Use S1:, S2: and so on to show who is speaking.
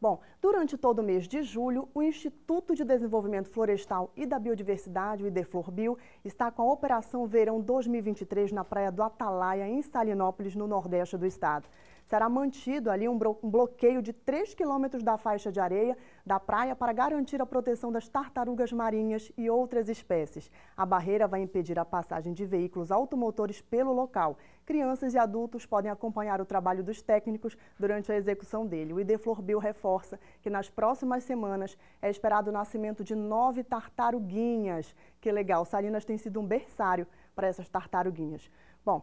S1: Bom, durante todo o mês de julho, o Instituto de Desenvolvimento Florestal e da Biodiversidade, o IDEFLORBIO, está com a Operação Verão 2023 na Praia do Atalaia, em Salinópolis, no Nordeste do Estado será mantido ali um, bloqueio de 3 quilômetros da faixa de areia da praia para garantir a proteção das tartarugas marinhas e outras espécies. A barreira vai impedir a passagem de veículos automotores pelo local. Crianças e adultos podem acompanhar o trabalho dos técnicos durante a execução dele. O Ideflor reforça que nas próximas semanas é esperado o nascimento de nove tartaruguinhas. Que legal, Salinas tem sido um berçário para essas tartaruguinhas. Bom,